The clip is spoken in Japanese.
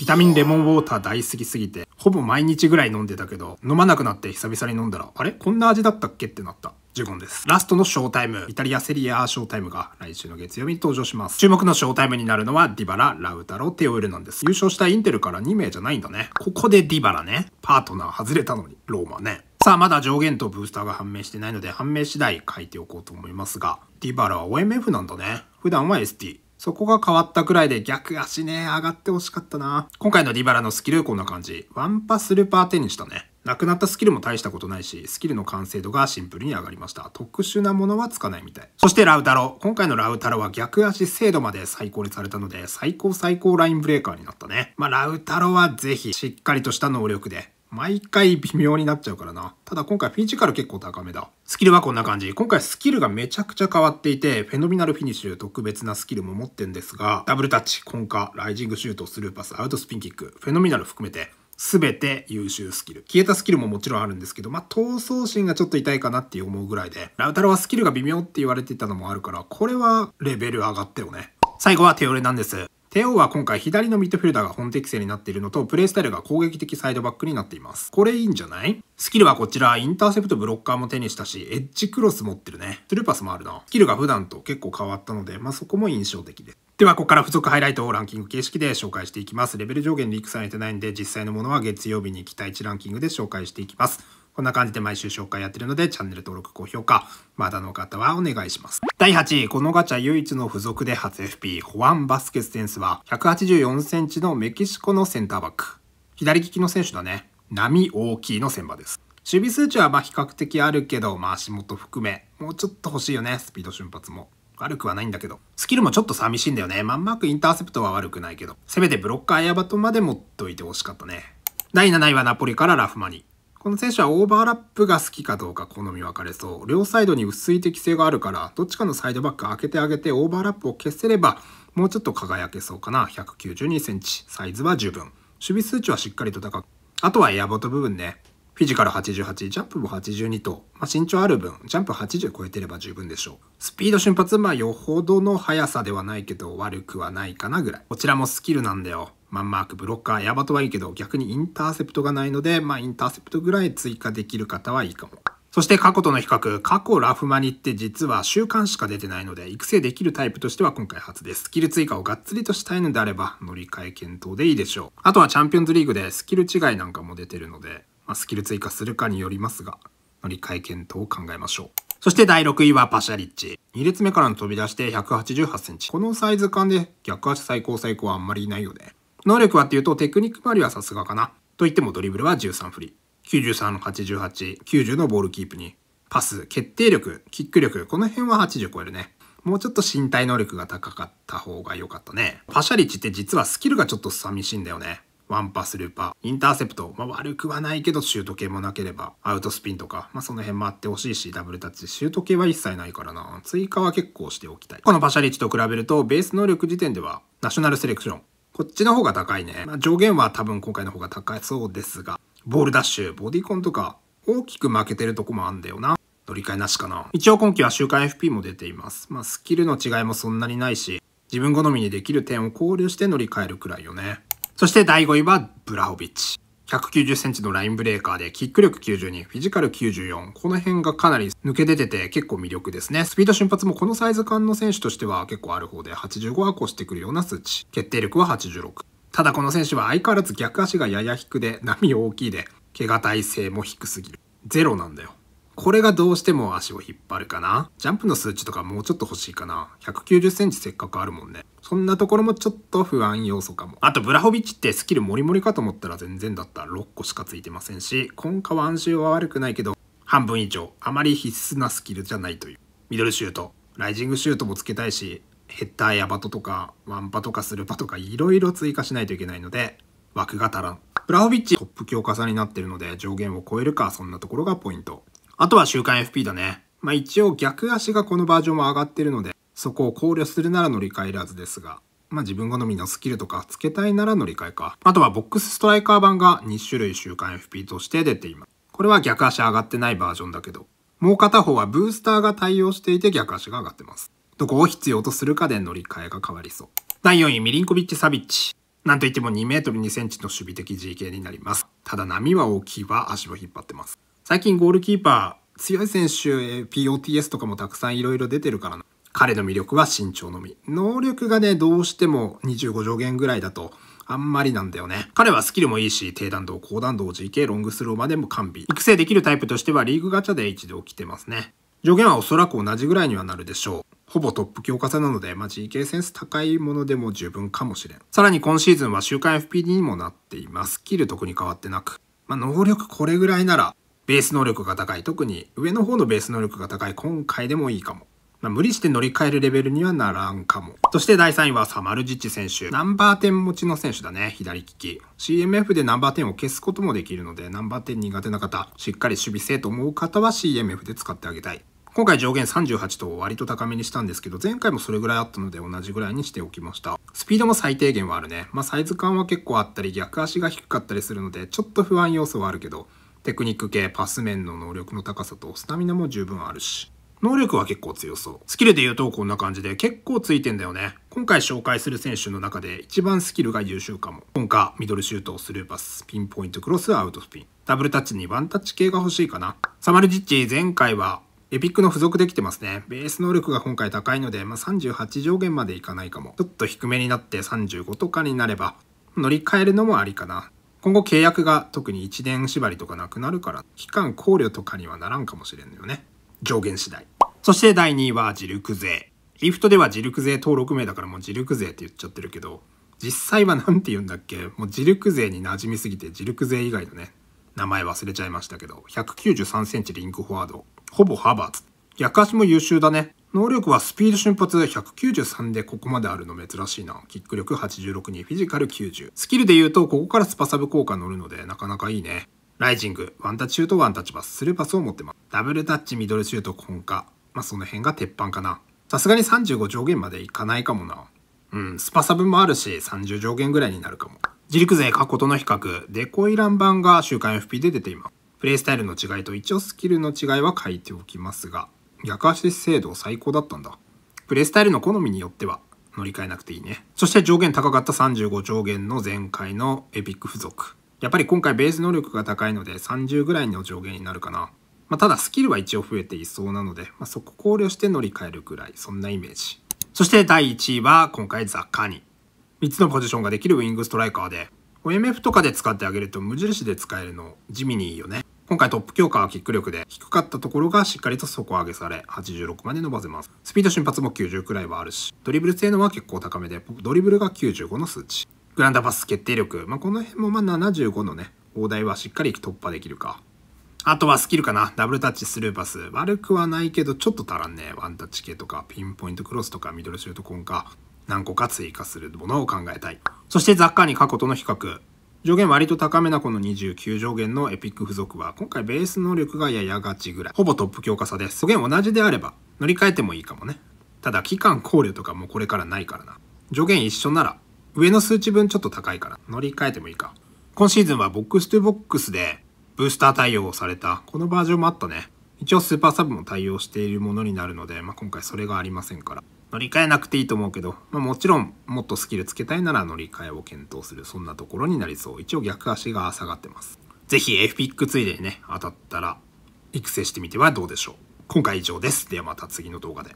ビタミンレモンウォーター大好きすぎて、ほぼ毎日ぐらい飲んでたけど、飲まなくなって久々に飲んだら、あれこんな味だったっけってなった。ジュゴンです。ラストのショータイム、イタリアセリアショータイムが来週の月曜日に登場します。注目のショータイムになるのはディバラ、ラウタロ、テオイルなんです。優勝したインテルから2名じゃないんだね。ここでディバラね。パートナー外れたのに、ローマね。さあ、まだ上限とブースターが判明してないので、判明次第書いておこうと思いますが、ディバラは OMF なんだね。普段は ST。そこが変わったくらいで逆足ね、上がってほしかったな。今回のディバラのスキルこんな感じ。ワンパスルーパー手にしたね。なくなったスキルも大したことないし、スキルの完成度がシンプルに上がりました。特殊なものはつかないみたい。そしてラウタロ。今回のラウタロは逆足精度まで最高にされたので、最高最高ラインブレーカーになったね。まあ、ラウタロはぜひしっかりとした能力で、毎回微妙になっちゃうからな。ただ今回フィジカル結構高めだ。スキルはこんな感じ。今回スキルがめちゃくちゃ変わっていて、フェノミナルフィニッシュ特別なスキルも持ってんですが、ダブルタッチ、コンカ、ライジングシュート、スルーパス、アウトスピンキック、フェノミナル含めて、すべて優秀スキル。消えたスキルももちろんあるんですけど、まあ、闘争心がちょっと痛いかなって思うぐらいで、ラウタロはスキルが微妙って言われてたのもあるから、これはレベル上がったよね。最後は手折れなんです。帝王は今回左のミッドフィルダーが本適正になっているのと、プレイスタイルが攻撃的サイドバックになっています。これいいんじゃないスキルはこちら、インターセプトブロッカーも手にしたし、エッジクロス持ってるね。トゥルーパスもあるな。スキルが普段と結構変わったので、まあ、そこも印象的です。では、ここから付属ハイライトをランキング形式で紹介していきます。レベル上限リークされてないんで、実際のものは月曜日に期待値ランキングで紹介していきます。こんな感じで毎週紹介やってるので、チャンネル登録、高評価、まだの方はお願いします。第8位、このガチャ唯一の付属で初 FP、ホワン・バスケス選手は、184センチのメキシコのセンターバック。左利きの選手だね。波大きいの選馬です。守備数値はまあ比較的あるけど、まあ足元含め、もうちょっと欲しいよね、スピード瞬発も。悪くはないんだけど。スキルもちょっと寂しいんだよね。まんまくインターセプトは悪くないけど。せめてブロッカーエバトまで持っといてほしかったね。第7位はナポリからラフマニ。この選手はオーバーラップが好きかどうか好み分かれそう。両サイドに薄い適性があるから、どっちかのサイドバック開けてあげて、オーバーラップを消せれば、もうちょっと輝けそうかな。192センチ。サイズは十分。守備数値はしっかりと高く。あとはエアボト部分ね。フィジカル88、ジャンプも82と、まあ、身長ある分、ジャンプ80超えてれば十分でしょう。スピード瞬発、まあよほどの速さではないけど、悪くはないかなぐらい。こちらもスキルなんだよ。マンマーク、ブロッカー、ヤバとはいいけど、逆にインターセプトがないので、まあインターセプトぐらい追加できる方はいいかも。そして過去との比較、過去ラフマニって実は週間しか出てないので、育成できるタイプとしては今回初です。スキル追加をがっつりとしたいのであれば、乗り換え検討でいいでしょう。あとはチャンピオンズリーグでスキル違いなんかも出てるので、まあ、スキル追加するかによりますが、乗り換え検討を考えましょう。そして第6位はパシャリッチ。2列目からの飛び出して188センチ。このサイズ感で逆足最高最高はあんまりいないよね。能力はっていうと、テクニック周りはさすがかな。と言ってもドリブルは13振り。93の88、90のボールキープに、パス、決定力、キック力、この辺は80超えるね。もうちょっと身体能力が高かった方が良かったね。パシャリッチって実はスキルがちょっと寂しいんだよね。ワンパスルーパー、インターセプト、まあ、悪くはないけどシュート系もなければ、アウトスピンとか、まあ、その辺もあってほしいし、ダブルタッチ、シュート系は一切ないからな。追加は結構しておきたい。このパシャリッチと比べると、ベース能力時点では、ナショナルセレクション、こっちの方が高いね。まあ、上限は多分今回の方が高いそうですが、ボールダッシュ、ボディコンとか、大きく負けてるとこもあんだよな。乗り換えなしかな。一応今季は週間 FP も出ています。まあ、スキルの違いもそんなにないし、自分好みにできる点を考慮して乗り換えるくらいよね。そして第5位はブラホビッチ。190センチのラインブレーカーで、キック力92、フィジカル94、この辺がかなり抜け出てて結構魅力ですね。スピード瞬発もこのサイズ感の選手としては結構ある方で、85は越してくるような数値。決定力は86。ただこの選手は相変わらず逆足がやや低で、波大きいで、怪我耐性も低すぎる。ゼロなんだよ。これがどうしても足を引っ張るかな。ジャンプの数値とかもうちょっと欲しいかな。190センチせっかくあるもんね。そんなところもちょっと不安要素かも。あと、ブラホビッチってスキルモリモリかと思ったら全然だったら6個しかついてませんし、今回は安心は悪くないけど、半分以上、あまり必須なスキルじゃないという。ミドルシュート、ライジングシュートもつけたいし、ヘッダーやバトとか、ワンパとかスルパとかいろいろ追加しないといけないので、枠が足らん。ブラホビッチトップ強化さになってるので上限を超えるかそんなところがポイント。あとは週刊 FP だね。まあ一応逆足がこのバージョンも上がってるので、そこを考慮するなら乗り換えらずですが、まあ自分好みのスキルとか付けたいなら乗り換えか。あとはボックスストライカー版が2種類週刊 FP として出ています。これは逆足上がってないバージョンだけど、もう片方はブースターが対応していて逆足が上がってます。どこを必要とするかで乗り換えが変わりそう。第4位、ミリンコビッチ・サビッチ。なんといっても2メートル2センチの守備的 GK になります。ただ波は大きいわ、足を引っ張ってます。最近ゴールキーパー、強い選手、POTS とかもたくさんいろいろ出てるからな。彼の魅力は身長のみ。能力がね、どうしても25上限ぐらいだと、あんまりなんだよね。彼はスキルもいいし、低弾道、高弾道、GK、ロングスローまでも完備。育成できるタイプとしてはリーグガチャで一度きてますね。上限はおそらく同じぐらいにはなるでしょう。ほぼトップ強化差なので、まあ、GK センス高いものでも十分かもしれん。さらに今シーズンは週間 FPD にもなっています。スキル特に変わってなく。まあ、能力これぐらいなら、ベース能力が高い特に上の方のベース能力が高い今回でもいいかもまあ、無理して乗り換えるレベルにはならんかも。そして第3位はサマルジッチ選手。ナンバー10持ちの選手だね、左利き。CMF でナンバー10を消すこともできるので、ナンバー10苦手な方、しっかり守備せえと思う方は CMF で使ってあげたい。今回上限38と割と高めにしたんですけど、前回もそれぐらいあったので同じぐらいにしておきました。スピードも最低限はあるね。まあサイズ感は結構あったり、逆足が低かったりするので、ちょっと不安要素はあるけど、テクニック系、パス面の能力の高さとスタミナも十分あるし、能力は結構強そう。スキルで言うとこんな感じで結構ついてんだよね。今回紹介する選手の中で一番スキルが優秀かも。今回ミドルシュート、スルーパス、ピンポイントクロス、アウトスピン。ダブルタッチにワンタッチ系が欲しいかな。サマルジッチ前回はエピックの付属できてますね。ベース能力が今回高いので、まあ、38上限までいかないかも。ちょっと低めになって35とかになれば、乗り換えるのもありかな。今後契約が特に1年縛りとかなくなるから、期間考慮とかにはならんかもしれんのよね。上限次第。そして第2位は自力税。リフトでは自力税登録名だからもう自力税って言っちゃってるけど、実際は何て言うんだっけもう自力税に馴染みすぎて自力税以外のね、名前忘れちゃいましたけど、193センチリンクフォワード。ほぼハーバーツ。逆足も優秀だね。能力はスピード瞬発193でここまであるの珍しいな。キック力86にフィジカル90。スキルで言うとここからスパサブ効果乗るのでなかなかいいね。ライジング、ワンタッチシュート、ワンタッチパス、スルーパスを持ってます。ダブルタッチ、ミドルシュート、コンカ。まあ、その辺が鉄板かな。さすがに35上限までいかないかもな。うん、スパサブもあるし、30上限ぐらいになるかも。自力勢過去との比較、デコイラン版が週刊 FP で出ています。プレイスタイルの違いと一応スキルの違いは書いておきますが、逆足精度最高だったんだ。プレスタイルの好みによっては乗り換えなくていいね。そして上限高かった35上限の前回のエピック付属。やっぱり今回ベース能力が高いので30ぐらいの上限になるかな。まあ、ただスキルは一応増えていそうなので、まあ、そこ考慮して乗り換えるぐらい、そんなイメージ。そして第1位は今回ザ・カニ。3つのポジションができるウィングストライカーで、OMF とかで使ってあげると無印で使えるの地味にいいよね。今回トップ強化はキック力で低かったところがしっかりと底上げされ86まで伸ばせます。スピード瞬発も90くらいはあるし、ドリブル性能は結構高めで、ドリブルが95の数値。グランダパス決定力、まあ、この辺もま75のね、大台はしっかり突破できるか。あとはスキルかな。ダブルタッチ、スルーパス。悪くはないけど、ちょっと足らんね。ワンタッチ系とか、ピンポイントクロスとか、ミドルシュートコンか、何個か追加するものを考えたい。そしてザッカーに過去との比較。上限割と高めなこの29上限のエピック付属は、今回ベース能力がややがちぐらい。ほぼトップ強化差です。上限同じであれば、乗り換えてもいいかもね。ただ、期間考慮とかもこれからないからな。上限一緒なら、上の数値分ちょっと高いから、乗り換えてもいいか。今シーズンはボックス2ボックスで、ブースター対応された、このバージョンもあったね。一応スーパーサブも対応しているものになるので、まあ、今回それがありませんから。乗り換えなくていいと思うけど、まあ、もちろんもっとスキルつけたいなら乗り換えを検討するそんなところになりそう一応逆足が下がってます是非 f ピックついでにね当たったら育成してみてはどうでしょう今回以上ですではまた次の動画で